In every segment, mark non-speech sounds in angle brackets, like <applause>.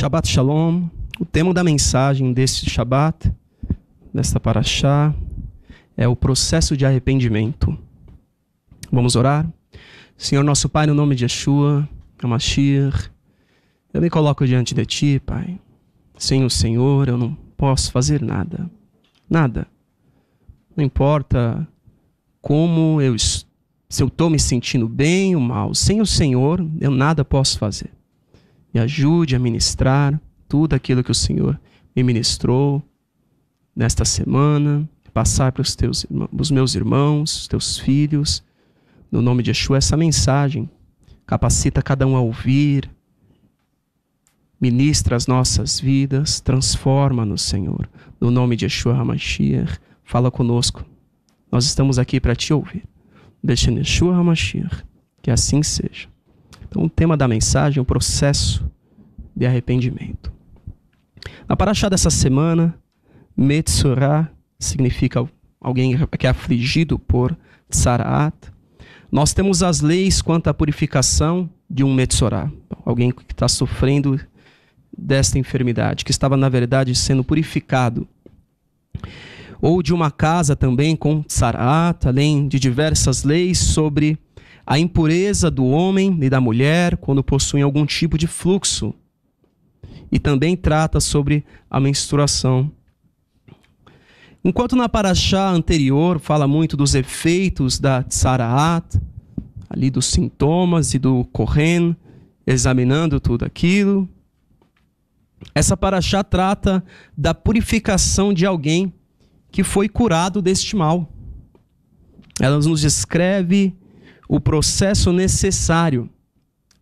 Shabbat Shalom, o tema da mensagem deste Shabbat, desta Paraxá, é o processo de arrependimento. Vamos orar? Senhor nosso Pai, no nome de Yeshua, Amashir, eu me coloco diante de Ti, Pai. Sem o Senhor eu não posso fazer nada. Nada. Não importa como eu se eu estou me sentindo bem ou mal, sem o Senhor eu nada posso fazer. Me ajude a ministrar tudo aquilo que o Senhor me ministrou nesta semana, passar para os, teus, os meus irmãos, os teus filhos, no nome de Yeshua, essa mensagem. Capacita cada um a ouvir, ministra as nossas vidas, transforma-nos, Senhor. No nome de Yeshua HaMashiach, fala conosco. Nós estamos aqui para te ouvir. Deixa Yeshua HaMashiach, que assim seja. Então, o tema da mensagem é o processo de arrependimento. Na paraxá dessa semana, Metsurá significa alguém que é afligido por Tsaraat. Nós temos as leis quanto à purificação de um Metsurá, alguém que está sofrendo desta enfermidade, que estava, na verdade, sendo purificado. Ou de uma casa também com Tsaraat, além de diversas leis sobre a impureza do homem e da mulher quando possuem algum tipo de fluxo. E também trata sobre a menstruação. Enquanto na paraxá anterior fala muito dos efeitos da tsaraat, ali dos sintomas e do Kohen, examinando tudo aquilo, essa paraxá trata da purificação de alguém que foi curado deste mal. Ela nos descreve o processo necessário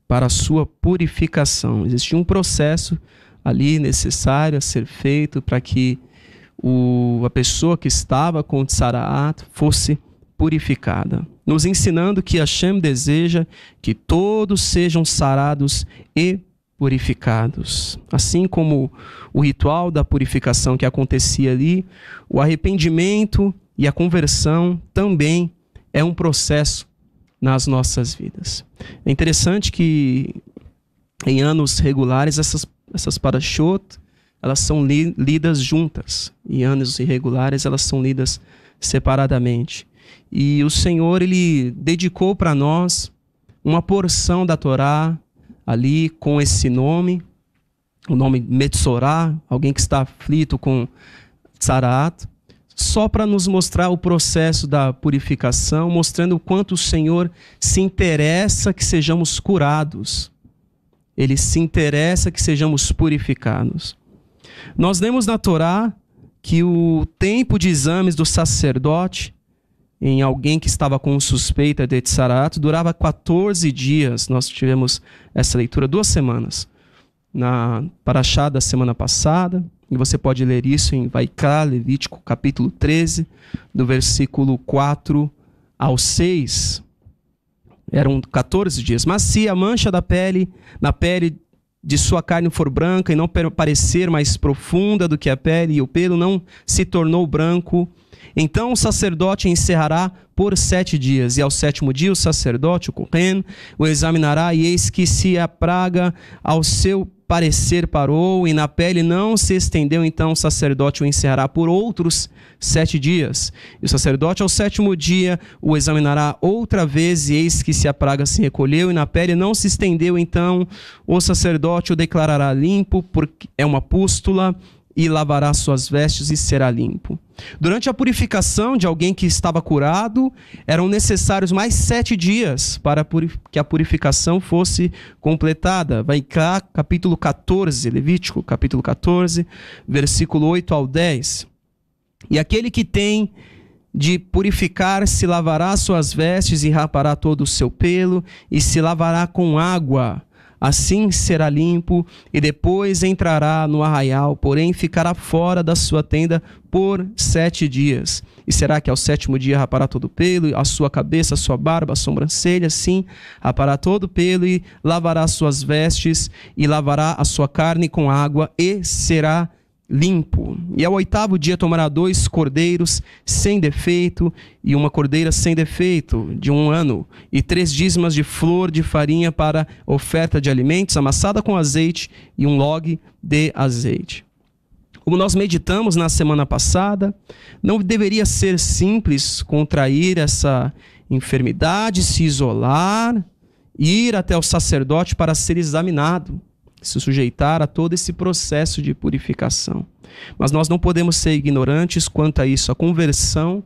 para a sua purificação. Existia um processo ali necessário a ser feito para que o, a pessoa que estava com o Tsaraat fosse purificada, nos ensinando que Hashem deseja que todos sejam sarados e purificados. Assim como o ritual da purificação que acontecia ali, o arrependimento e a conversão também é um processo nas nossas vidas. É interessante que em anos regulares essas essas parashot elas são li, lidas juntas e anos irregulares elas são lidas separadamente. E o Senhor ele dedicou para nós uma porção da Torá ali com esse nome, o nome Metzorá, alguém que está aflito com Tzaraat só para nos mostrar o processo da purificação, mostrando o quanto o Senhor se interessa que sejamos curados. Ele se interessa que sejamos purificados. Nós lemos na Torá que o tempo de exames do sacerdote em alguém que estava com suspeita de Tsarato durava 14 dias. Nós tivemos essa leitura duas semanas na Paraxá da semana passada. E você pode ler isso em Vaiká, Levítico, capítulo 13, do versículo 4 ao 6. Eram 14 dias. Mas se a mancha da pele, na pele de sua carne for branca e não parecer mais profunda do que a pele, e o pelo não se tornou branco, então o sacerdote encerrará por sete dias, e ao sétimo dia o sacerdote, o Kohen, o examinará, e eis que se a praga ao seu parecer parou e na pele não se estendeu, então o sacerdote o encerrará por outros sete dias. E o sacerdote, ao sétimo dia, o examinará outra vez, e eis que se a praga se recolheu e na pele não se estendeu, então o sacerdote o declarará limpo, porque é uma pústula e lavará suas vestes e será limpo. Durante a purificação de alguém que estava curado, eram necessários mais sete dias para que a purificação fosse completada. Vai cá, capítulo 14, Levítico, capítulo 14, versículo 8 ao 10. E aquele que tem de purificar-se lavará suas vestes e rapará todo o seu pelo e se lavará com água assim será limpo, e depois entrará no arraial, porém ficará fora da sua tenda por sete dias. E será que ao sétimo dia rapará todo o pelo, a sua cabeça, a sua barba, a sobrancelha? Sim, rapará todo o pelo e lavará suas vestes, e lavará a sua carne com água, e será limpo. E ao oitavo dia tomará dois cordeiros sem defeito e uma cordeira sem defeito de um ano, e três dízimas de flor de farinha para oferta de alimentos, amassada com azeite e um log de azeite. Como nós meditamos na semana passada, não deveria ser simples contrair essa enfermidade, se isolar, ir até o sacerdote para ser examinado se sujeitar a todo esse processo de purificação. Mas nós não podemos ser ignorantes quanto a isso. A conversão,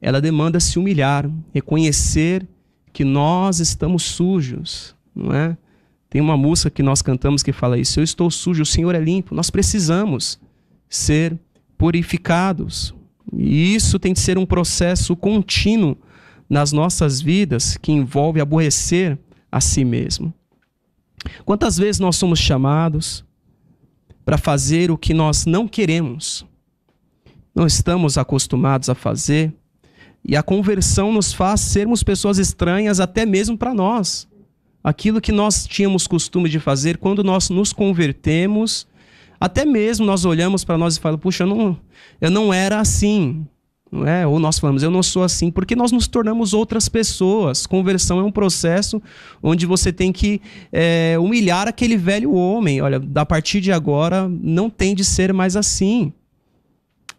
ela demanda se humilhar, reconhecer que nós estamos sujos, não é? Tem uma música que nós cantamos que fala isso: Eu estou sujo, o Senhor é limpo. Nós precisamos ser purificados. E isso tem de ser um processo contínuo nas nossas vidas que envolve aborrecer a si mesmo. Quantas vezes nós somos chamados para fazer o que nós não queremos, não estamos acostumados a fazer, e a conversão nos faz sermos pessoas estranhas até mesmo para nós. Aquilo que nós tínhamos costume de fazer quando nós nos convertemos, até mesmo nós olhamos para nós e falamos: puxa, eu não, eu não era assim, é? Ou nós falamos, eu não sou assim, porque nós nos tornamos outras pessoas. Conversão é um processo onde você tem que é, humilhar aquele velho homem. Olha, a partir de agora não tem de ser mais assim.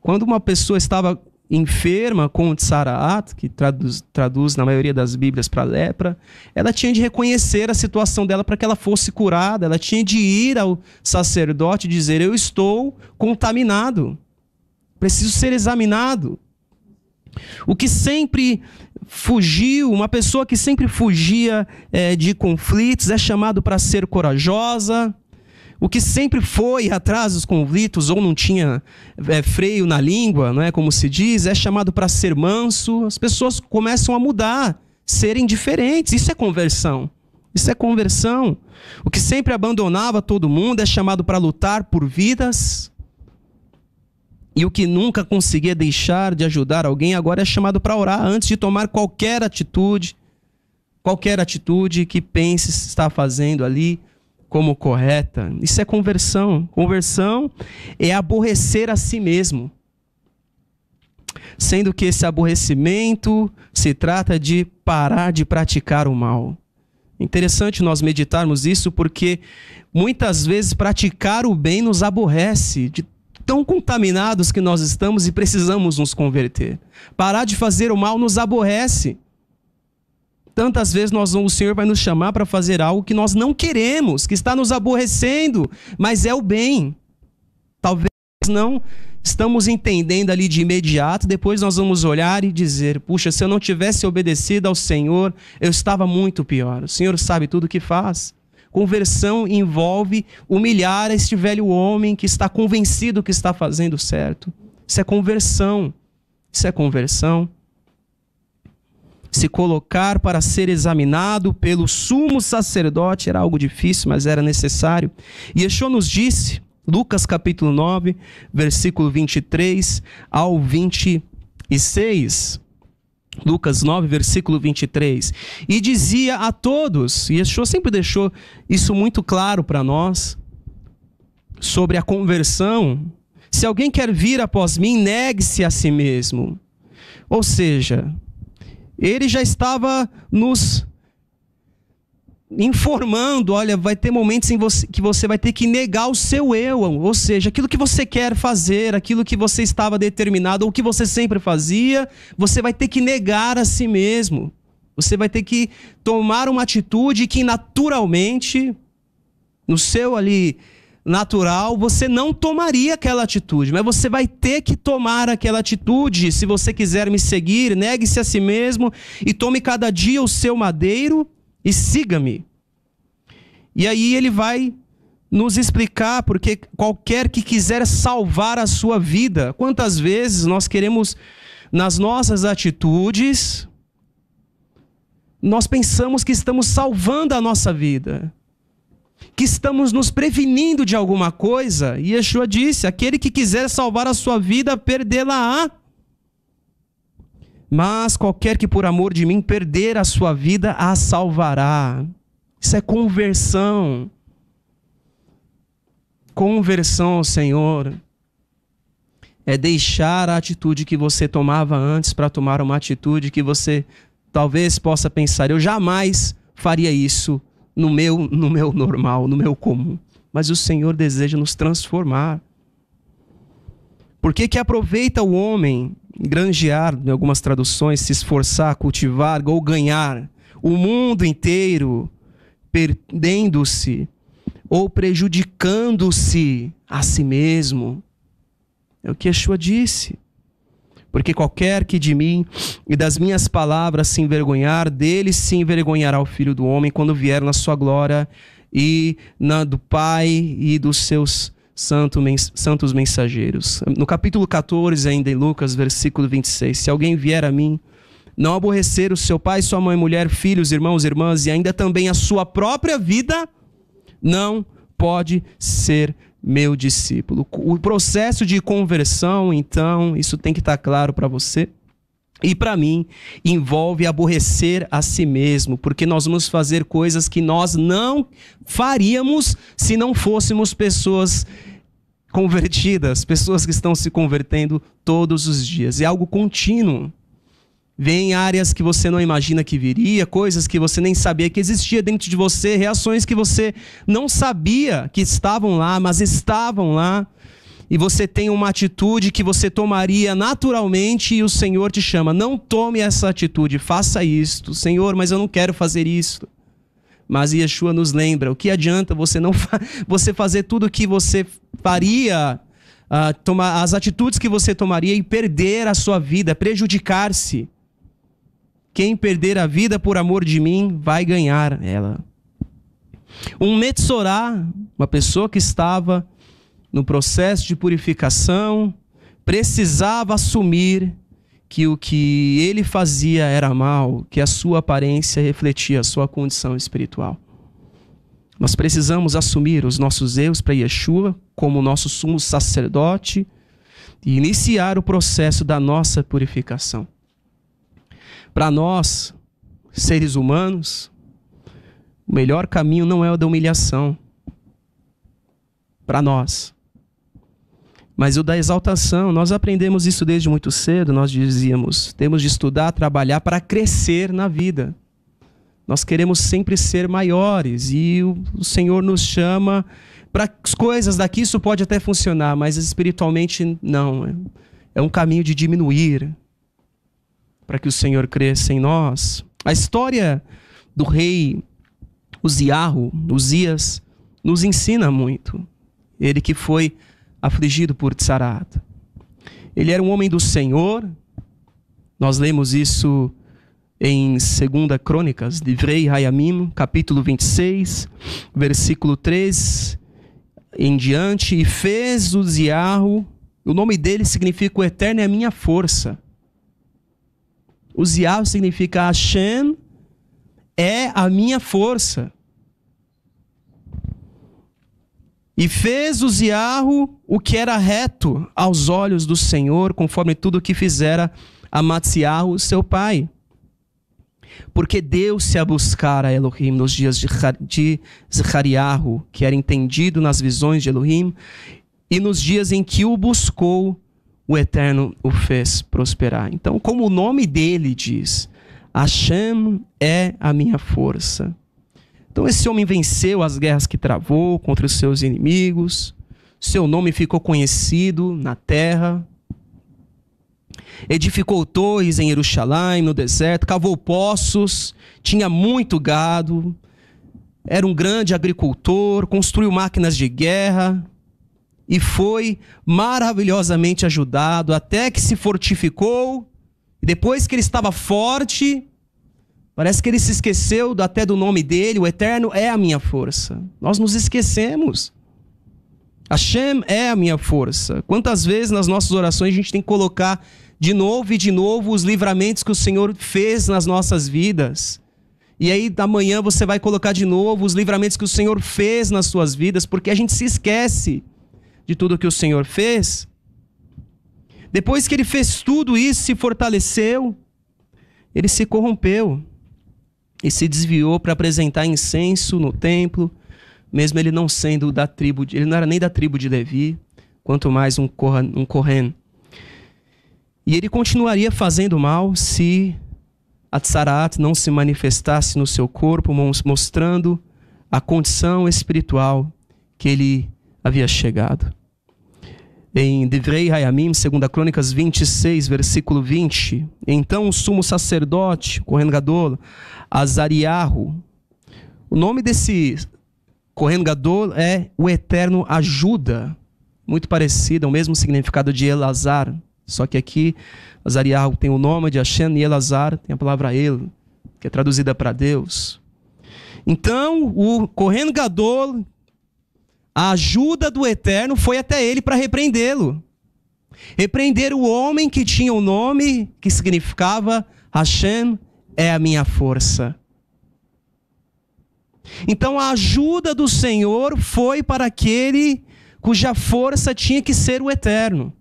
Quando uma pessoa estava enferma com tsaraat, que traduz, traduz na maioria das Bíblias para lepra, ela tinha de reconhecer a situação dela para que ela fosse curada. Ela tinha de ir ao sacerdote e dizer: Eu estou contaminado, preciso ser examinado. O que sempre fugiu, uma pessoa que sempre fugia é, de conflitos é chamado para ser corajosa. O que sempre foi atrás dos conflitos ou não tinha é, freio na língua, não é como se diz, é chamado para ser manso. As pessoas começam a mudar, serem diferentes. Isso é conversão. Isso é conversão. O que sempre abandonava todo mundo é chamado para lutar por vidas. E o que nunca conseguia deixar de ajudar alguém agora é chamado para orar antes de tomar qualquer atitude, qualquer atitude que pense estar fazendo ali como correta. Isso é conversão. Conversão é aborrecer a si mesmo. Sendo que esse aborrecimento se trata de parar de praticar o mal. Interessante nós meditarmos isso porque muitas vezes praticar o bem nos aborrece de tão contaminados que nós estamos e precisamos nos converter. Parar de fazer o mal nos aborrece. Tantas vezes nós, o Senhor vai nos chamar para fazer algo que nós não queremos, que está nos aborrecendo, mas é o bem. Talvez não estamos entendendo ali de imediato, depois nós vamos olhar e dizer: puxa, se eu não tivesse obedecido ao Senhor, eu estava muito pior. O Senhor sabe tudo o que faz. Conversão envolve humilhar este velho homem que está convencido que está fazendo certo. Isso é conversão. Isso é conversão. Se colocar para ser examinado pelo sumo sacerdote era algo difícil, mas era necessário. E Yeshua nos disse, Lucas capítulo 9, versículo 23 ao 26. Lucas 9, versículo 23. E dizia a todos, e Yeshua sempre deixou isso muito claro para nós, sobre a conversão. Se alguém quer vir após mim, negue-se a si mesmo. Ou seja, ele já estava nos informando, olha, vai ter momentos em você, que você vai ter que negar o seu eu, ou seja, aquilo que você quer fazer, aquilo que você estava determinado ou que você sempre fazia, você vai ter que negar a si mesmo. Você vai ter que tomar uma atitude que naturalmente no seu ali natural, você não tomaria aquela atitude, mas você vai ter que tomar aquela atitude se você quiser me seguir, negue-se a si mesmo e tome cada dia o seu madeiro e siga-me. E aí ele vai nos explicar porque qualquer que quiser salvar a sua vida, quantas vezes nós queremos nas nossas atitudes nós pensamos que estamos salvando a nossa vida, que estamos nos prevenindo de alguma coisa, e Yeshua disse: aquele que quiser salvar a sua vida, perdê-la-á. Mas qualquer que por amor de mim perder a sua vida, a salvará. Isso é conversão. Conversão ao Senhor é deixar a atitude que você tomava antes para tomar uma atitude que você talvez possa pensar, eu jamais faria isso no meu, no meu normal, no meu comum. Mas o Senhor deseja nos transformar. Por que, que aproveita o homem granjear, em algumas traduções, se esforçar, cultivar ou ganhar o mundo inteiro perdendo-se ou prejudicando-se a si mesmo. É o que Yeshua disse. Porque qualquer que de mim e das minhas palavras se envergonhar, dele se envergonhará o filho do homem quando vier na sua glória e na do Pai e dos seus santo, santos mensageiros. No capítulo 14, ainda em Lucas, versículo 26, se alguém vier a mim, não aborrecer o seu pai, sua mãe, mulher, filhos, irmãos, irmãs e ainda também a sua própria vida, não pode ser meu discípulo. O processo de conversão, então, isso tem que estar claro para você. E para mim, envolve aborrecer a si mesmo, porque nós vamos fazer coisas que nós não faríamos se não fôssemos pessoas convertidas, pessoas que estão se convertendo todos os dias. É algo contínuo. Vem áreas que você não imagina que viria, coisas que você nem sabia que existia dentro de você, reações que você não sabia que estavam lá, mas estavam lá e você tem uma atitude que você tomaria naturalmente e o Senhor te chama. Não tome essa atitude, faça isto. Senhor, mas eu não quero fazer isto. Mas Yeshua nos lembra: o que adianta você não fa <laughs> você fazer tudo o que você faria, uh, tomar as atitudes que você tomaria e perder a sua vida, prejudicar-se. Quem perder a vida por amor de mim vai ganhar ela. Um Metsorá, uma pessoa que estava no processo de purificação, precisava assumir que o que ele fazia era mal, que a sua aparência refletia a sua condição espiritual. Nós precisamos assumir os nossos erros para Yeshua como nosso sumo sacerdote e iniciar o processo da nossa purificação. Para nós, seres humanos, o melhor caminho não é o da humilhação. Para nós, mas o da exaltação, nós aprendemos isso desde muito cedo, nós dizíamos, temos de estudar, trabalhar para crescer na vida. Nós queremos sempre ser maiores e o Senhor nos chama para as coisas daqui, isso pode até funcionar, mas espiritualmente não. É um caminho de diminuir para que o Senhor cresça em nós. A história do rei Uziarro, Uzias, nos ensina muito. Ele que foi afligido por Tsaraat. Ele era um homem do Senhor. Nós lemos isso em 2 Crônicas, Livrei Hayamim, capítulo 26, versículo 3 em diante, e fez o Uziarro, o nome dele significa o Eterno é a minha força. O Uziarro significa Hashem é a minha força. E fez Uziarro o que era reto aos olhos do Senhor, conforme tudo o que fizera Amatsiarro, seu pai. Porque Deus se a buscar a Elohim nos dias de Zechariarro, que era entendido nas visões de Elohim, e nos dias em que o buscou, o Eterno o fez prosperar. Então, como o nome dele diz, Hashem é a minha força. Então esse homem venceu as guerras que travou contra os seus inimigos, seu nome ficou conhecido na terra, edificou torres em Jerusalém, no deserto, cavou poços, tinha muito gado, era um grande agricultor, construiu máquinas de guerra e foi maravilhosamente ajudado até que se fortificou. depois que ele estava forte, Parece que ele se esqueceu até do nome dele, o Eterno é a minha força. Nós nos esquecemos. Hashem é a minha força. Quantas vezes nas nossas orações a gente tem que colocar de novo e de novo os livramentos que o Senhor fez nas nossas vidas. E aí, da manhã, você vai colocar de novo os livramentos que o Senhor fez nas suas vidas, porque a gente se esquece de tudo que o Senhor fez. Depois que ele fez tudo isso, se fortaleceu, ele se corrompeu e se desviou para apresentar incenso no templo, mesmo ele não sendo da tribo, de, ele não era nem da tribo de Levi, quanto mais um, Kohan, um Kohen. E ele continuaria fazendo mal se Atsarat não se manifestasse no seu corpo, mostrando a condição espiritual que ele havia chegado em Divrei Hayamim, 2 Crônicas 26, versículo 20. Então o sumo sacerdote, correndo Gadol, Azariahu. O nome desse correndo Gadol é o Eterno Ajuda. Muito parecido, é o mesmo significado de Elazar. Só que aqui, Azariahu tem o nome de Hashem e Elazar tem a palavra El, que é traduzida para Deus. Então, o correndo Gadol, a ajuda do Eterno foi até ele para repreendê-lo. Repreender o homem que tinha o um nome que significava Hashem é a minha força. Então a ajuda do Senhor foi para aquele cuja força tinha que ser o eterno.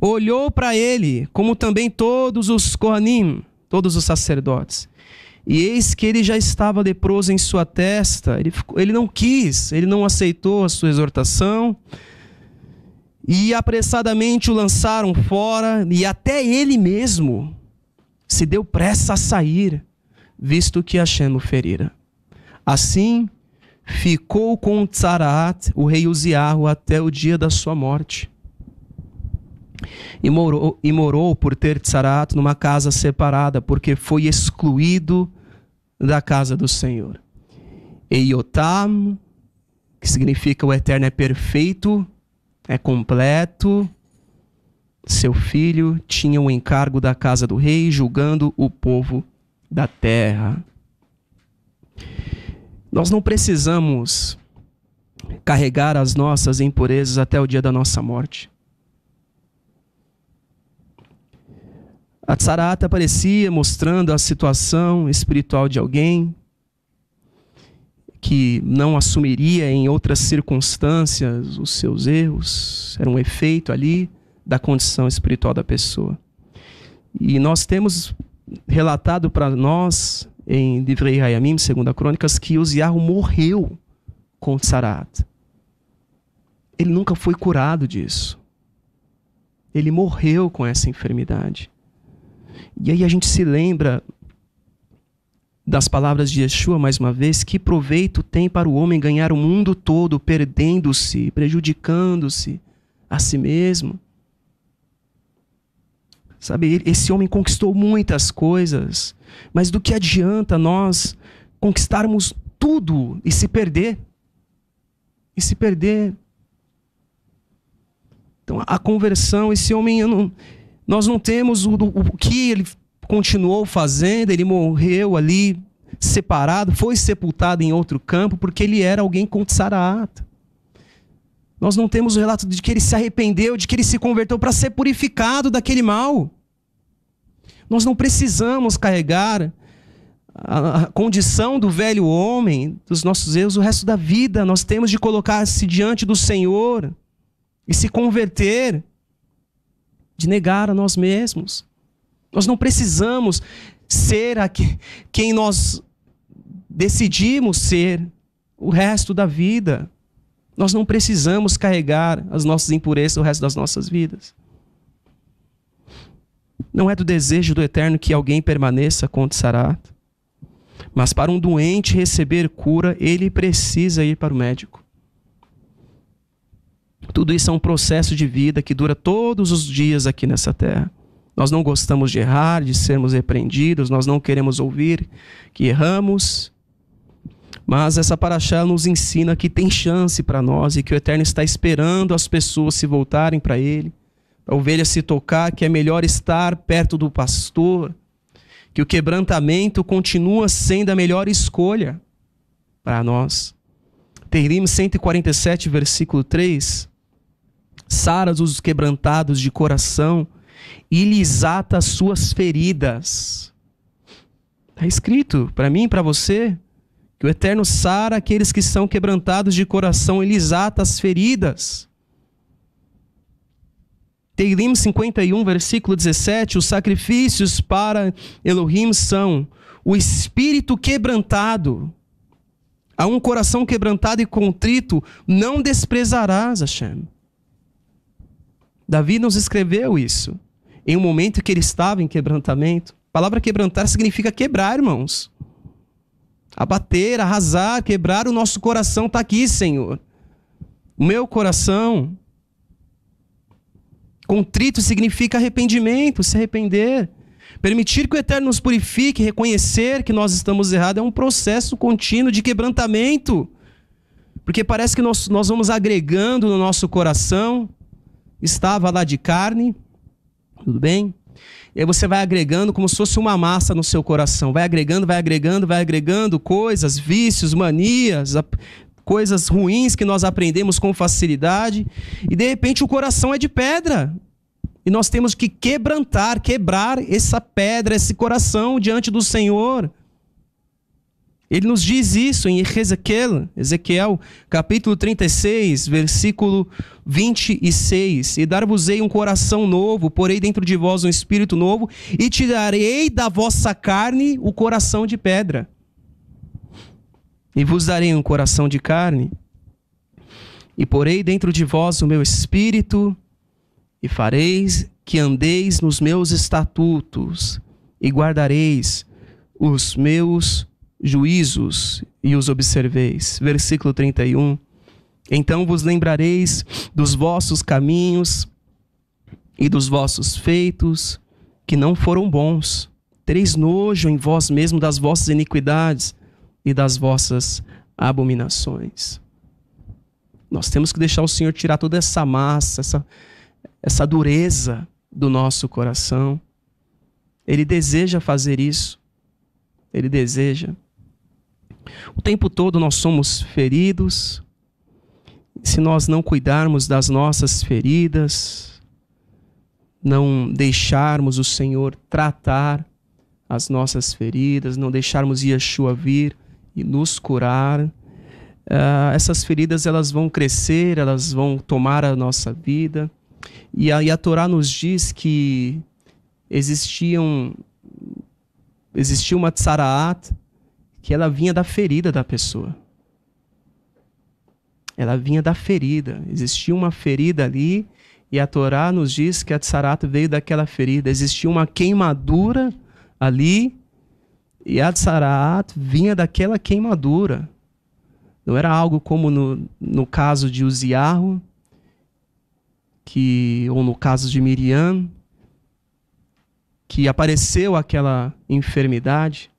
Olhou para ele, como também todos os Kohanim, todos os sacerdotes, e eis que ele já estava leproso em sua testa. Ele, ficou, ele não quis, ele não aceitou a sua exortação. E apressadamente o lançaram fora, e até ele mesmo se deu pressa a sair, visto que Hashem o ferira. Assim, ficou com Tzaraat, o rei Uziarro, até o dia da sua morte. E morou, e morou por ter Tsarat numa casa separada, porque foi excluído da casa do Senhor. E que significa o Eterno é perfeito, é completo. Seu filho tinha o encargo da casa do rei, julgando o povo da terra. Nós não precisamos carregar as nossas impurezas até o dia da nossa morte. A Tsarata aparecia mostrando a situação espiritual de alguém que não assumiria em outras circunstâncias os seus erros. Era um efeito ali da condição espiritual da pessoa. E nós temos relatado para nós em Divrei Hayamim, segunda Crônicas, que Uziarro morreu com Tsarata. Ele nunca foi curado disso. Ele morreu com essa enfermidade. E aí a gente se lembra das palavras de Yeshua mais uma vez: que proveito tem para o homem ganhar o mundo todo, perdendo-se, prejudicando-se a si mesmo? Sabe, esse homem conquistou muitas coisas, mas do que adianta nós conquistarmos tudo e se perder? E se perder. Então, a conversão, esse homem, eu não, nós não temos o, o que ele continuou fazendo, ele morreu ali separado, foi sepultado em outro campo, porque ele era alguém contra Saraata. Nós não temos o relato de que ele se arrependeu, de que ele se converteu para ser purificado daquele mal. Nós não precisamos carregar a, condição do velho homem, dos nossos erros, o resto da vida. Nós temos de colocar-se diante do Senhor e se converter de negar a nós mesmos. Nós não precisamos ser aqui, quem nós decidimos ser o resto da vida. Nós não precisamos carregar as nossas impurezas o resto das nossas vidas. Não é do desejo do Eterno que alguém permaneça contra Sarat. Mas para um doente receber cura, ele precisa ir para o médico. Tudo isso é um processo de vida que dura todos os dias aqui nessa terra. Nós não gostamos de errar, de sermos repreendidos, nós não queremos ouvir que erramos. Mas essa paraxá nos ensina que tem chance para nós e que o Eterno está esperando as pessoas se voltarem para Ele, a ovelha se tocar, que é melhor estar perto do pastor, que o quebrantamento continua sendo a melhor escolha para nós. Terim 147, versículo 3, saras os quebrantados de coração e lhes ata as suas feridas. Está escrito para mim e para você que o Eterno sara aqueles que são quebrantados de coração e lhes ata as feridas. Teilim 51, versículo 17: Os sacrifícios para Elohim são o espírito quebrantado. A um coração quebrantado e contrito não desprezarás, Hashem. Davi nos escreveu isso em um momento que ele estava em quebrantamento. A palavra quebrantar significa quebrar, irmãos. Abater, arrasar, quebrar o nosso coração está aqui, Senhor. O meu coração. Contrito significa arrependimento, se arrepender. Permitir que o Eterno nos purifique, reconhecer que nós estamos errados, é um processo contínuo de quebrantamento. Porque parece que nós, nós vamos agregando no nosso coração estava lá de carne, tudo bem? E aí você vai agregando como se fosse uma massa no seu coração. Vai agregando, vai agregando, vai agregando coisas, vícios, manias, coisas ruins que nós aprendemos com facilidade. E de repente o coração é de pedra. E nós temos que quebrantar, quebrar essa pedra, esse coração diante do Senhor. Ele nos diz isso em Ezequiel, Ezequiel capítulo 36, versículo 26. E dar-vos-ei um coração novo, porei dentro de vós um espírito novo, e tirarei da vossa carne o coração de pedra. E vos darei um coração de carne, e porei dentro de vós o meu espírito, e fareis que andeis nos meus estatutos, e guardareis os meus estatutos juízos e os observeis. Versículo 31. Então vos lembrareis dos vossos caminhos e dos vossos feitos, que não foram bons. Tereis nojo em vós mesmo das vossas iniquidades e das vossas abominações. Nós temos que deixar o Senhor tirar toda essa massa, essa, essa dureza do nosso coração. Ele deseja fazer isso. Ele deseja o tempo todo nós somos feridos. Se nós não cuidarmos das nossas feridas, não deixarmos o Senhor tratar as nossas feridas, não deixarmos Yeshua vir e nos curar, uh, essas feridas elas vão crescer, elas vão tomar a nossa vida. E a, e a Torá nos diz que existiam existia uma tsaraat, que ela vinha da ferida da pessoa. Ela vinha da ferida. Existia uma ferida ali e a Torá nos diz que a Tsarat veio daquela ferida. Existia uma queimadura ali e a Tsarat vinha daquela queimadura. Não era algo como no, no caso de Uziarro, que ou no caso de Miriam, que apareceu aquela enfermidade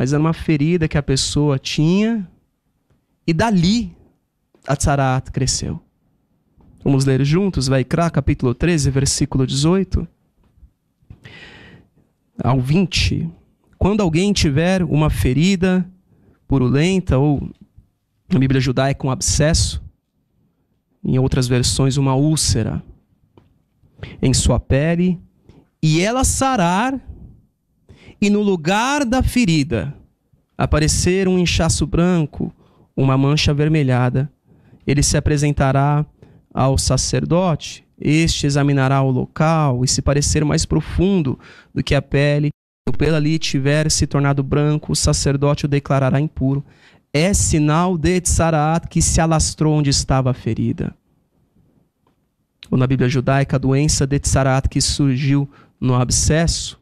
mas era uma ferida que a pessoa tinha e dali a Tzaraat cresceu. Vamos ler juntos, vai Crá, capítulo 13, versículo 18 ao 20. Quando alguém tiver uma ferida purulenta ou na Bíblia judaica um abscesso, em outras versões uma úlcera em sua pele, e ela sarar, e no lugar da ferida aparecer um inchaço branco, uma mancha avermelhada, ele se apresentará ao sacerdote. Este examinará o local e, se parecer mais profundo do que a pele, o pelo ali tiver se tornado branco, o sacerdote o declarará impuro. É sinal de Tsaraat que se alastrou onde estava a ferida. Ou na Bíblia judaica, a doença de Tsaraat que surgiu no abscesso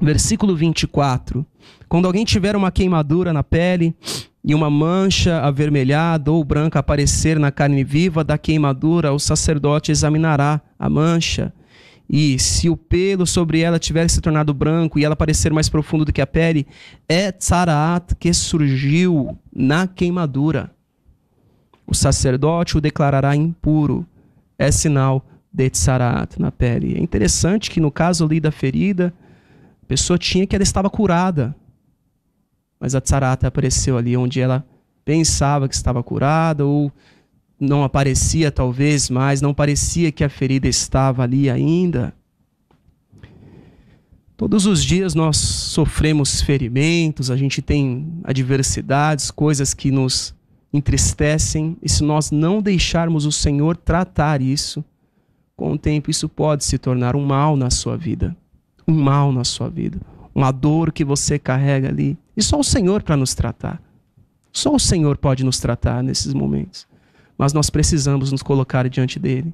versículo 24: Quando alguém tiver uma queimadura na pele e uma mancha avermelhada ou branca aparecer na carne viva da queimadura, o sacerdote examinará a mancha. E se o pelo sobre ela tiver se tornado branco e ela parecer mais profundo do que a pele, é tsaraat que surgiu na queimadura. O sacerdote o declarará impuro. É sinal de tsaraat na pele. É interessante que no caso ali da ferida, a pessoa tinha que ela estava curada. Mas a Tsarata apareceu ali onde ela pensava que estava curada ou não aparecia talvez mais, não parecia que a ferida estava ali ainda. Todos os dias nós sofremos ferimentos, a gente tem adversidades, coisas que nos entristecem, e se nós não deixarmos o Senhor tratar isso, com o tempo isso pode se tornar um mal na sua vida um mal na sua vida, uma dor que você carrega ali. E só o Senhor para nos tratar. Só o Senhor pode nos tratar nesses momentos. Mas nós precisamos nos colocar diante dele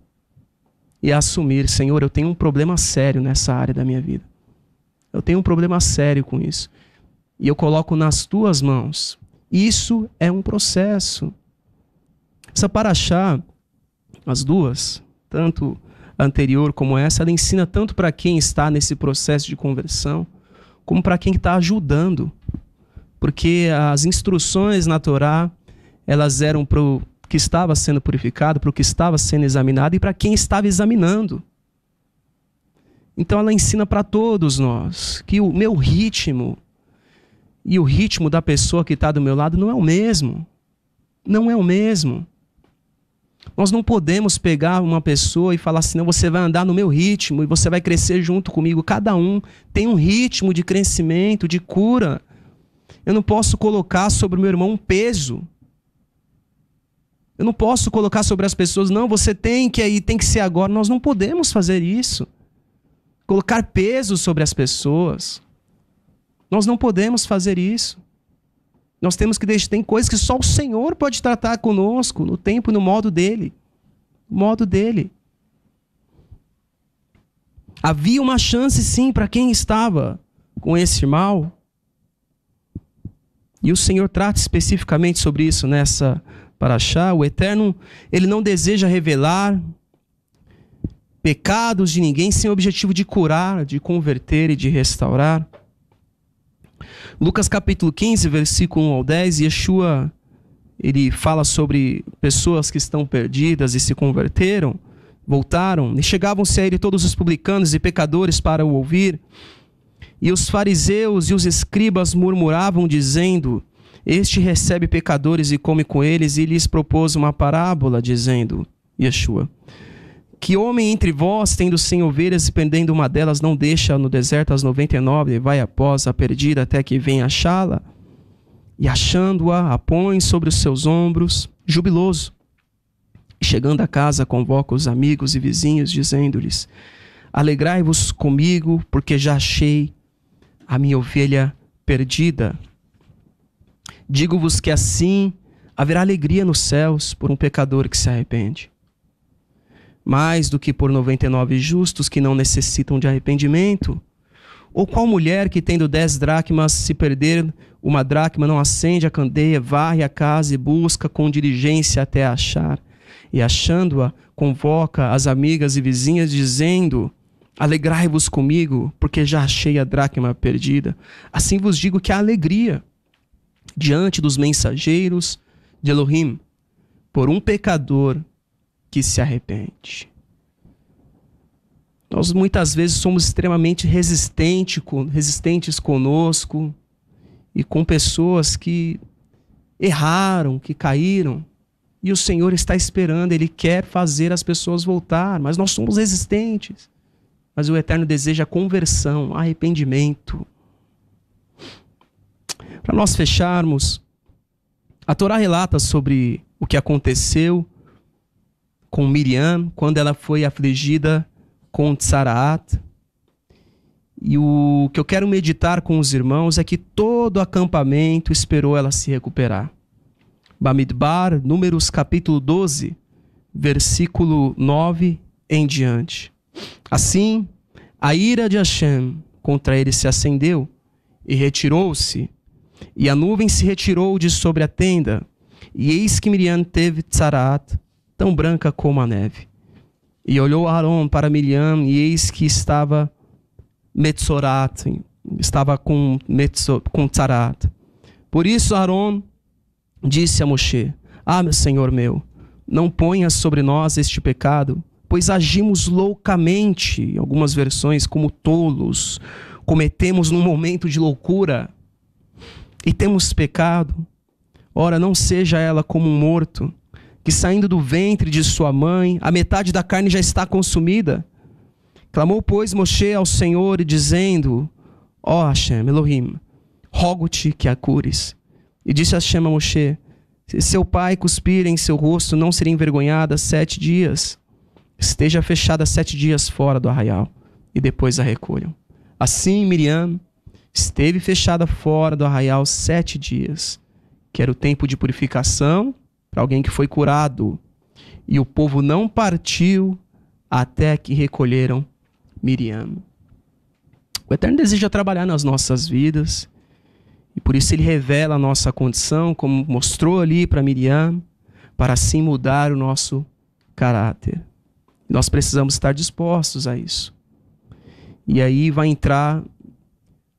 e assumir: Senhor, eu tenho um problema sério nessa área da minha vida. Eu tenho um problema sério com isso. E eu coloco nas tuas mãos. Isso é um processo. Essa paraxá, as duas, tanto anterior como essa, ela ensina tanto para quem está nesse processo de conversão, como para quem está ajudando. Porque as instruções na Torá, elas eram para o que estava sendo purificado, para o que estava sendo examinado e para quem estava examinando. Então ela ensina para todos nós que o meu ritmo e o ritmo da pessoa que está do meu lado não é o mesmo. Não é o mesmo. Nós não podemos pegar uma pessoa e falar assim, não, você vai andar no meu ritmo e você vai crescer junto comigo. Cada um tem um ritmo de crescimento, de cura. Eu não posso colocar sobre o meu irmão um peso. Eu não posso colocar sobre as pessoas, não, você tem que aí, tem que ser agora. Nós não podemos fazer isso. Colocar peso sobre as pessoas. Nós não podemos fazer isso. Nós temos que deixar, tem coisas que só o Senhor pode tratar conosco, no tempo, no modo dele. O modo dele. Havia uma chance, sim, para quem estava com esse mal. E o Senhor trata especificamente sobre isso nessa paraxá. O Eterno, ele não deseja revelar pecados de ninguém sem o objetivo de curar, de converter e de restaurar. Lucas capítulo 15, versículo 1 ao 10, Yeshua ele fala sobre pessoas que estão perdidas e se converteram, voltaram, e chegavam-se a ele todos os publicanos e pecadores para o ouvir. E os fariseus e os escribas murmuravam, dizendo: Este recebe pecadores e come com eles, e lhes propôs uma parábola, dizendo: Yeshua. Que homem entre vós, tendo cem ovelhas e perdendo uma delas, não deixa no deserto as noventa e nove e vai após a perdida até que venha achá-la? E achando-a, a põe sobre os seus ombros, jubiloso. Chegando a casa, convoca os amigos e vizinhos, dizendo-lhes: Alegrai-vos comigo, porque já achei a minha ovelha perdida. Digo-vos que assim haverá alegria nos céus por um pecador que se arrepende mais do que por 99 justos que não necessitam de arrependimento? Ou qual mulher que, tendo dez dracmas, se perder uma dracma, não acende a candeia, varre a casa e busca com diligência até a achar? E achando-a, convoca as amigas e vizinhas, dizendo: Alegrai-vos comigo, porque já achei a dracma perdida. Assim vos digo que há alegria diante dos mensageiros de Elohim, por um pecador que se arrepende. Nós muitas vezes somos extremamente resistente, resistentes conosco e com pessoas que erraram, que caíram. E o Senhor está esperando, Ele quer fazer as pessoas voltar, mas nós somos resistentes. Mas o Eterno deseja conversão, arrependimento. Para nós fecharmos, a Torá relata sobre o que aconteceu com Miriam, quando ela foi afligida com Tsaraat. E o que eu quero meditar com os irmãos é que todo o acampamento esperou ela se recuperar. Bamidbar, Números capítulo 12, versículo 9 em diante. Assim, a ira de Hashem contra ele se acendeu e retirou-se, e a nuvem se retirou de sobre a tenda, e eis que Miriam teve Tsaraat, tão branca como a neve. E olhou Aaron para Miriam, e eis que estava Metzorat, estava com, Metzor com Tzarat. Por isso Aaron disse a Moshe, Ah, meu Senhor meu, não ponhas sobre nós este pecado, pois agimos loucamente, em algumas versões, como tolos, cometemos num momento de loucura, e temos pecado. Ora, não seja ela como um morto, que saindo do ventre de sua mãe, a metade da carne já está consumida. Clamou, pois, Moshe ao Senhor e dizendo: Ó oh, Hashem, Elohim, rogo-te que a cures. E disse Hashem a Moshe: Se seu pai cuspir em seu rosto, não seria envergonhada sete dias. Esteja fechada sete dias fora do arraial, e depois a recolham. Assim Miriam esteve fechada fora do arraial sete dias, que era o tempo de purificação para alguém que foi curado. E o povo não partiu até que recolheram Miriam. O Eterno deseja trabalhar nas nossas vidas. E por isso ele revela a nossa condição, como mostrou ali para Miriam, para assim mudar o nosso caráter. Nós precisamos estar dispostos a isso. E aí vai entrar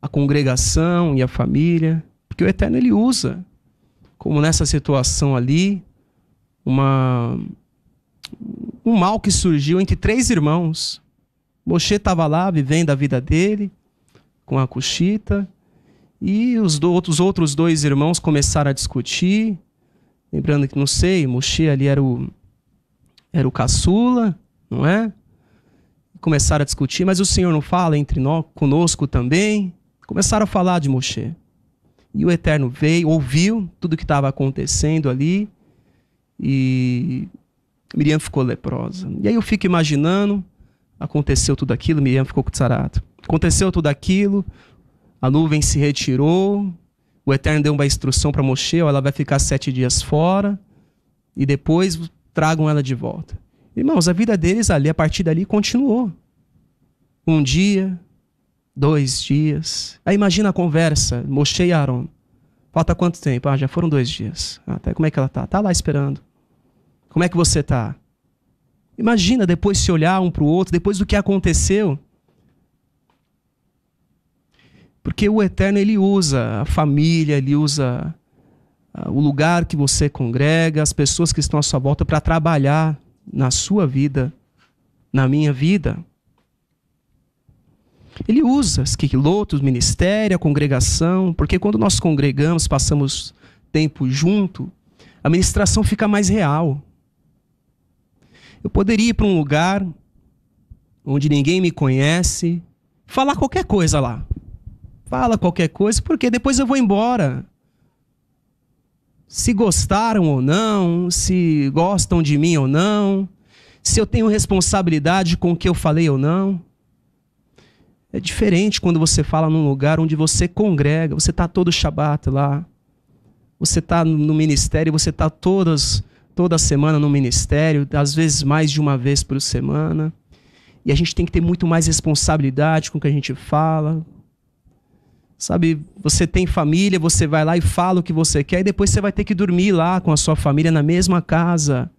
a congregação e a família, porque o Eterno ele usa como nessa situação ali, uma um mal que surgiu entre três irmãos. Moshe estava lá vivendo a vida dele com a Cuxita e os, do, outros dois irmãos começaram a discutir. Lembrando que, não sei, Moshe ali era o, era o caçula, não é? Começaram a discutir, mas o Senhor não fala entre nós, conosco também. Começaram a falar de Moshe. E o Eterno veio, ouviu tudo que estava acontecendo ali e Miriam ficou leprosa. E aí eu fico imaginando, aconteceu tudo aquilo, Miriam ficou com sarado. Aconteceu tudo aquilo, a nuvem se retirou, o Eterno deu uma instrução para Moshe, ela vai ficar sete dias fora e depois tragam ela de volta. Irmãos, a vida deles ali, a partir dali, continuou. Um dia, Dois dias. Aí imagina a conversa, Moshe e Aaron. Falta quanto tempo? Ah, já foram dois dias. Até ah, tá, como é que ela tá? Tá lá esperando. Como é que você tá? Imagina depois se olhar um para o outro, depois do que aconteceu. Porque o Eterno ele usa a família, ele usa ah, o lugar que você congrega, as pessoas que estão à sua volta para trabalhar na sua vida, na minha vida. Ele usa os quilotos, o ministério, a congregação, porque quando nós congregamos, passamos tempo junto, a ministração fica mais real. Eu poderia ir para um lugar onde ninguém me conhece, falar qualquer coisa lá. Fala qualquer coisa, porque depois eu vou embora. Se gostaram ou não, se gostam de mim ou não, se eu tenho responsabilidade com o que eu falei ou não. É diferente quando você fala num lugar onde você congrega, você está todo shabat lá, você está no ministério, você está todas toda semana no ministério, às vezes mais de uma vez por semana. E a gente tem que ter muito mais responsabilidade com o que a gente fala. Sabe, você tem família, você vai lá e fala o que você quer e depois você vai ter que dormir lá com a sua família na mesma casa.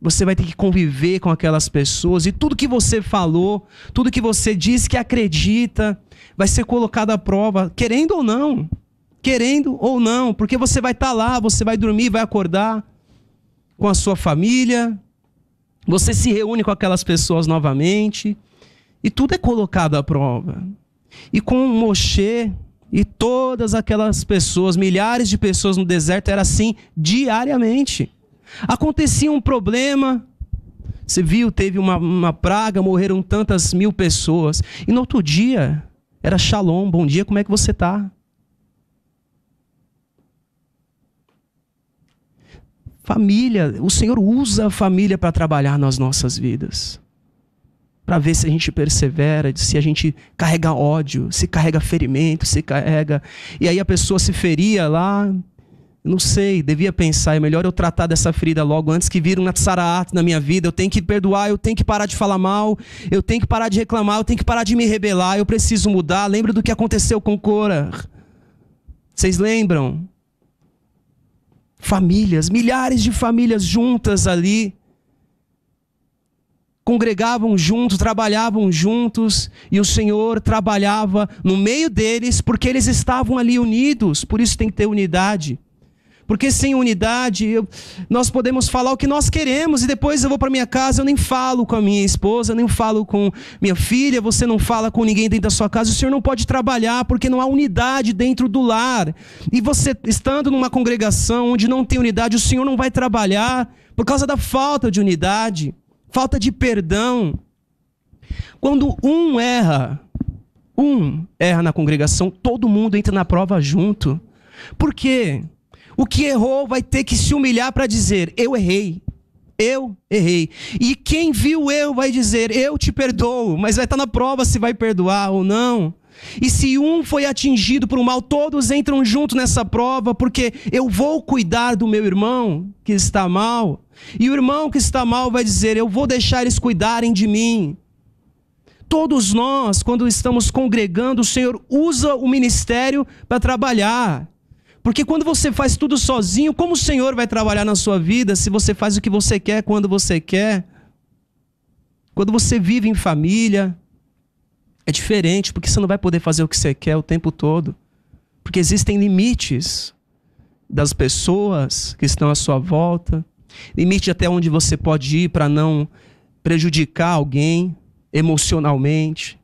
Você vai ter que conviver com aquelas pessoas e tudo que você falou, tudo que você diz que acredita, vai ser colocado à prova, querendo ou não. Querendo ou não, porque você vai estar tá lá, você vai dormir, vai acordar com a sua família, você se reúne com aquelas pessoas novamente, e tudo é colocado à prova. E com Moshe e todas aquelas pessoas, milhares de pessoas no deserto, era assim diariamente. Acontecia um problema, você viu, teve uma, uma praga, morreram tantas mil pessoas. E no outro dia, era shalom, bom dia, como é que você está? Família, o Senhor usa a família para trabalhar nas nossas vidas. Para ver se a gente persevera, se a gente carrega ódio, se carrega ferimento, se carrega. E aí a pessoa se feria lá, não sei, devia pensar, é melhor eu tratar dessa ferida logo antes que vira um tsaraat na minha vida. Eu tenho que perdoar, eu tenho que parar de falar mal, eu tenho que parar de reclamar, eu tenho que parar de me rebelar, eu preciso mudar. Lembra do que aconteceu com Cora? Vocês lembram? Famílias, milhares de famílias juntas ali congregavam juntos, trabalhavam juntos, e o Senhor trabalhava no meio deles, porque eles estavam ali unidos, por isso tem que ter unidade. Porque sem unidade, eu, nós podemos falar o que nós queremos e depois eu vou para minha casa, eu nem falo com a minha esposa, nem falo com minha filha, você não fala com ninguém dentro da sua casa, o senhor não pode trabalhar porque não há unidade dentro do lar. E você estando numa congregação onde não tem unidade, o senhor não vai trabalhar por causa da falta de unidade, falta de perdão. Quando um erra, um erra na congregação, todo mundo entra na prova junto. Por quê? O que errou vai ter que se humilhar para dizer: Eu errei. Eu errei. E quem viu eu vai dizer: Eu te perdoo. Mas vai estar tá na prova se vai perdoar ou não. E se um foi atingido por um mal, todos entram junto nessa prova, porque eu vou cuidar do meu irmão que está mal. E o irmão que está mal vai dizer: Eu vou deixar eles cuidarem de mim. Todos nós, quando estamos congregando, o Senhor usa o ministério para trabalhar. Porque quando você faz tudo sozinho, como o Senhor vai trabalhar na sua vida se você faz o que você quer quando você quer? Quando você vive em família, é diferente, porque você não vai poder fazer o que você quer o tempo todo. Porque existem limites das pessoas que estão à sua volta, limite até onde você pode ir para não prejudicar alguém emocionalmente,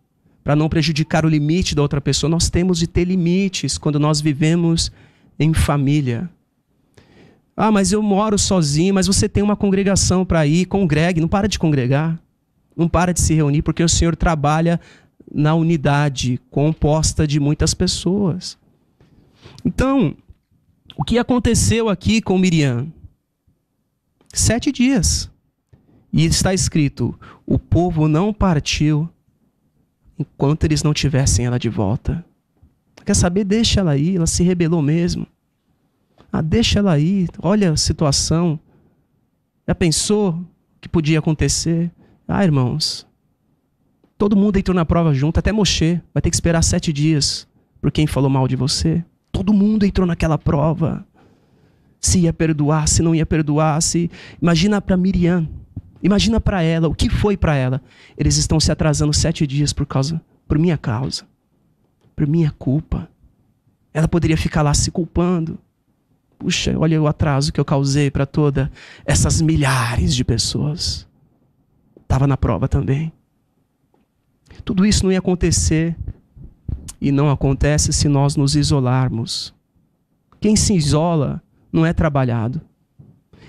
para não prejudicar o limite da outra pessoa. Nós temos de ter limites quando nós vivemos em família. Ah, mas eu moro sozinho, mas você tem uma congregação para ir, congregue, não para de congregar, não para de se reunir, porque o Senhor trabalha na unidade composta de muitas pessoas. Então, o que aconteceu aqui com Miriam? Sete dias. E está escrito: o povo não partiu enquanto eles não tivessem ela de volta. Quer saber? Deixa ela aí, ela se rebelou mesmo. Ah, deixa ela aí, olha a situação. Já pensou que podia acontecer? Ah, irmãos, todo mundo entrou na prova junto, até Moshe vai ter que esperar sete dias por quem falou mal de você. Todo mundo entrou naquela prova. Se ia perdoar, se não ia perdoar, se... Imagina para Miriam, imagina para ela, o que foi para ela. Eles estão se atrasando sete dias por causa, por minha causa por minha culpa. Ela poderia ficar lá se culpando. Puxa, olha o atraso que eu causei para todas essas milhares de pessoas. Estava na prova também. Tudo isso não ia acontecer e não acontece se nós nos isolarmos. Quem se isola não é trabalhado.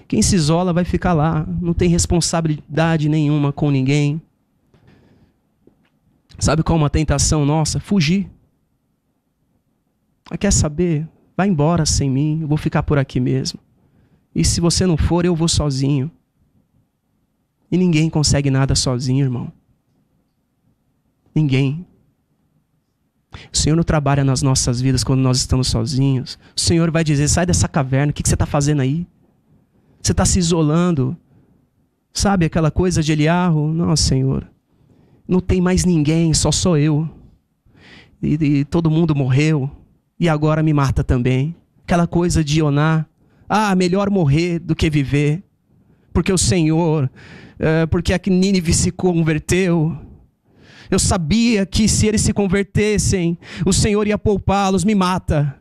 Quem se isola vai ficar lá, não tem responsabilidade nenhuma com ninguém. Sabe qual é uma tentação nossa? Fugir. Mas ah, quer saber? Vai embora sem mim, eu vou ficar por aqui mesmo. E se você não for, eu vou sozinho. E ninguém consegue nada sozinho, irmão. Ninguém. O Senhor não trabalha nas nossas vidas quando nós estamos sozinhos. O Senhor vai dizer: sai dessa caverna, o que, você está fazendo aí? Você está se isolando. Sabe aquela coisa de Eliarro? Ah, oh, não, Senhor. Não tem mais ninguém, só sou eu. E, e todo mundo morreu e agora me mata também. Aquela coisa de Oná, ah, melhor morrer do que viver, porque o Senhor, eh, porque a Nínive se converteu. Eu sabia que se eles se convertessem, o Senhor ia poupá-los, me mata.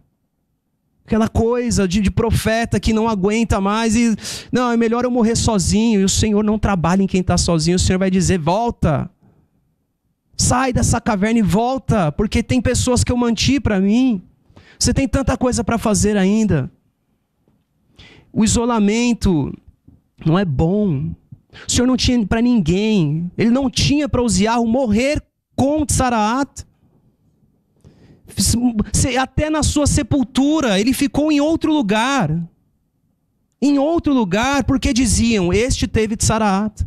Aquela coisa de, de profeta que não aguenta mais e, não, é melhor eu morrer sozinho. E o Senhor não trabalha em quem está sozinho, o Senhor vai dizer: volta. Sai dessa caverna e volta, porque tem pessoas que eu manti para mim. Você tem tanta coisa para fazer ainda. O isolamento não é bom. O Senhor não tinha para ninguém. Ele não tinha para Uziarro morrer com Tsaraat. Até na sua sepultura, ele ficou em outro lugar. Em outro lugar, porque diziam: Este teve Tsaraat.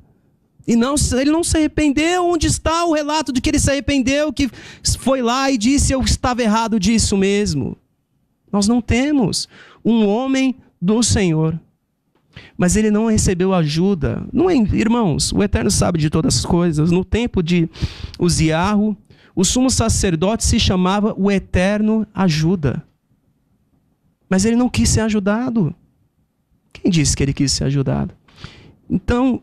E não, ele não se arrependeu. Onde está o relato de que ele se arrependeu? Que foi lá e disse: Eu estava errado disso mesmo. Nós não temos um homem do Senhor. Mas ele não recebeu ajuda. Não é, irmãos, o Eterno sabe de todas as coisas. No tempo de Uziarro, o sumo sacerdote se chamava o Eterno Ajuda. Mas ele não quis ser ajudado. Quem disse que ele quis ser ajudado? Então,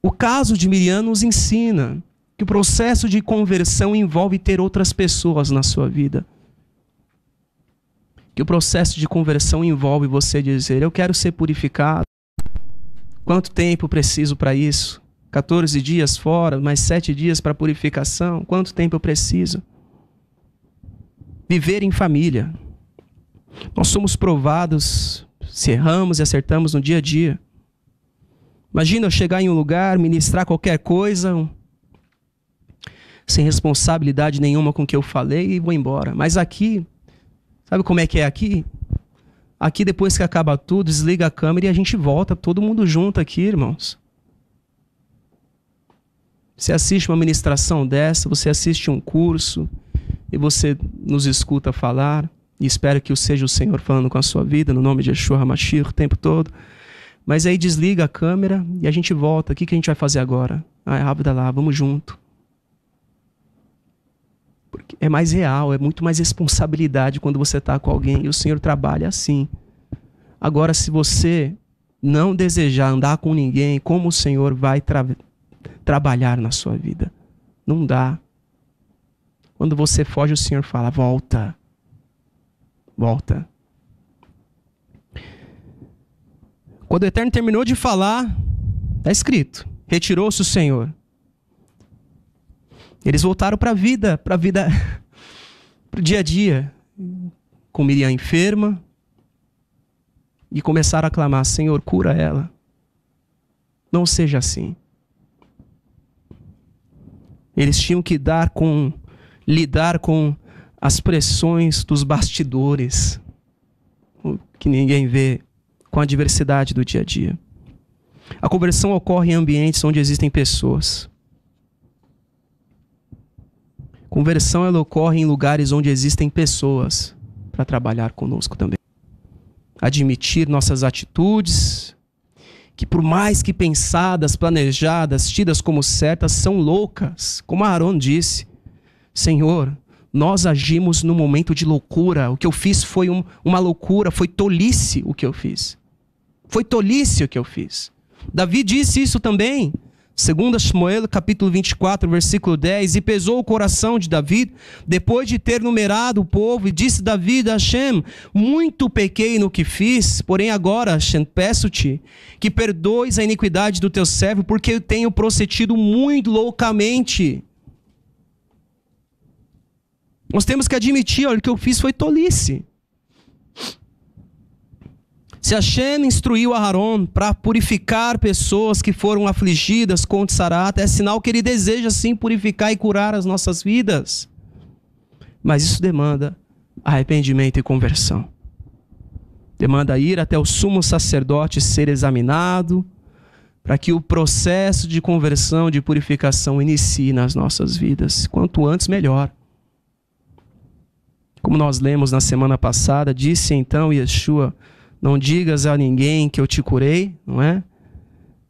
o caso de Miriam nos ensina que o processo de conversão envolve ter outras pessoas na sua vida que o processo de conversão envolve você dizer: Eu quero ser purificado. Quanto tempo preciso para isso? 14 dias fora, mais 7 dias para purificação. Quanto tempo eu preciso? Viver em família. Nós somos provados se erramos e acertamos no dia a dia. Imagina eu chegar em um lugar, ministrar qualquer coisa, sem responsabilidade nenhuma com o que eu falei e vou embora. Mas aqui Sabe como é que é aqui? Aqui, depois que acaba tudo, desliga a câmera e a gente volta, todo mundo junto aqui, irmãos. Você assiste uma ministração dessa, você assiste um curso e você nos escuta falar. E espero que seja o Senhor falando com a sua vida, no nome de Yeshua HaMashiach, o tempo todo. Mas aí desliga a câmera e a gente volta. O que, a gente vai fazer agora? Ah, é rápido lá, vamos junto é mais real, é muito mais responsabilidade quando você está com alguém e o Senhor trabalha assim. Agora, se você não desejar andar com ninguém, como o Senhor vai tra trabalhar na sua vida? Não dá. Quando você foge, o Senhor fala: volta, volta. Quando o Eterno terminou de falar, está escrito: retirou-se o Senhor eles voltaram para a vida, para a vida, <laughs> para o dia a dia, com Miriam enferma, e começaram a clamar: Senhor, cura ela. Não seja assim. Eles tinham que dar com, lidar com as pressões dos bastidores, que ninguém vê, com a diversidade do dia a dia. A conversão ocorre em ambientes onde existem pessoas Conversão ela ocorre em lugares onde existem pessoas para trabalhar conosco também. Admitir nossas atitudes, que por mais que pensadas, planejadas, tidas como certas, são loucas. Como Aaron disse, Senhor, nós agimos no momento de loucura. O que eu fiz foi um, uma loucura, foi tolice o que eu fiz. Foi tolice o que eu fiz. Davi disse isso também. Segundo Samuel, capítulo 24, versículo 10, e pesou o coração de Davi, depois de ter numerado o povo, e disse Davi a Hashem, muito pequei no que fiz, porém agora, Hashem, peço-te que perdoes a iniquidade do teu servo, porque eu tenho procedido muito loucamente. Nós temos que admitir, olha, o que eu fiz foi tolice. Se Hashem instruiu Aharon para purificar pessoas que foram afligidas com Tsarat, é sinal que ele deseja sim purificar e curar as nossas vidas. Mas isso demanda arrependimento e conversão. Demanda ir até o sumo sacerdote ser examinado, para que o processo de conversão, de purificação inicie nas nossas vidas. Quanto antes, melhor. Como nós lemos na semana passada, disse então Yeshua não digas a ninguém que eu te curei, não é?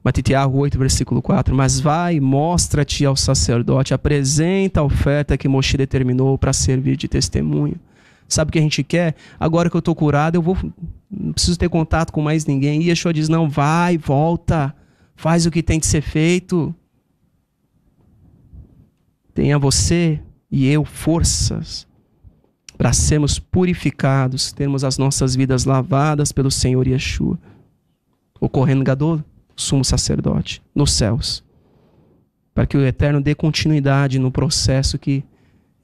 Mas Tiago 8, versículo 4. Mas vai, mostra-te ao sacerdote, apresenta a oferta que Moisés determinou para servir de testemunho. Sabe o que a gente quer? Agora que eu estou curado, eu vou, não preciso ter contato com mais ninguém. E Yeshua diz: não, vai, volta, faz o que tem que ser feito. Tenha você e eu forças para sermos purificados, termos as nossas vidas lavadas pelo Senhor Yeshua. ocorrendo Correndo Gadol, sumo sacerdote, nos céus. Para que o Eterno dê continuidade no processo que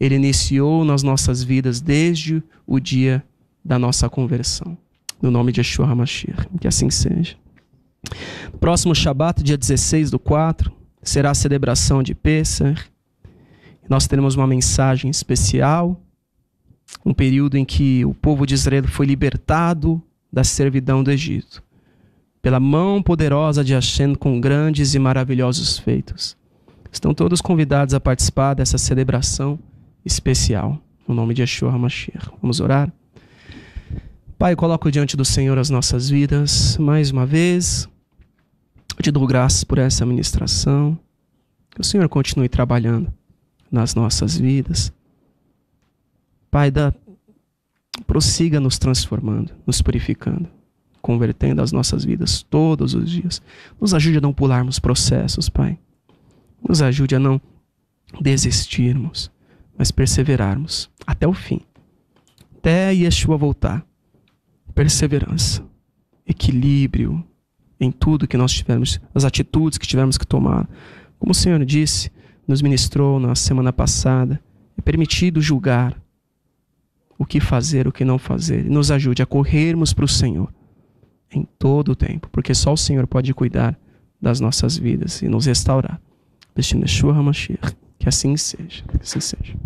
ele iniciou nas nossas vidas desde o dia da nossa conversão. No nome de Yeshua HaMashiach. Que assim seja. Próximo Shabat, dia 16 do 4, será a celebração de Pesach. Nós teremos uma mensagem especial um período em que o povo de Israel foi libertado da servidão do Egito, pela mão poderosa de Hashem com grandes e maravilhosos feitos. Estão todos convidados a participar dessa celebração especial, no nome de Yeshua HaMashiach. Vamos orar? Pai, coloco diante do Senhor as nossas vidas, mais uma vez. Eu te dou graças por essa ministração. Que o Senhor continue trabalhando nas nossas vidas Pai, da, prossiga nos transformando, nos purificando, convertendo as nossas vidas todos os dias. Nos ajude a não pularmos processos, Pai. Nos ajude a não desistirmos, mas perseverarmos até o fim. Até Yeshua voltar. Perseverança, equilíbrio em tudo que nós tivermos, as atitudes que tivermos que tomar. Como o Senhor disse, nos ministrou na semana passada, é permitido julgar, o que fazer, o que não fazer. E nos ajude a corrermos para o Senhor em todo o tempo, porque só o Senhor pode cuidar das nossas vidas e nos restaurar. Destino é Que assim seja. Que assim seja.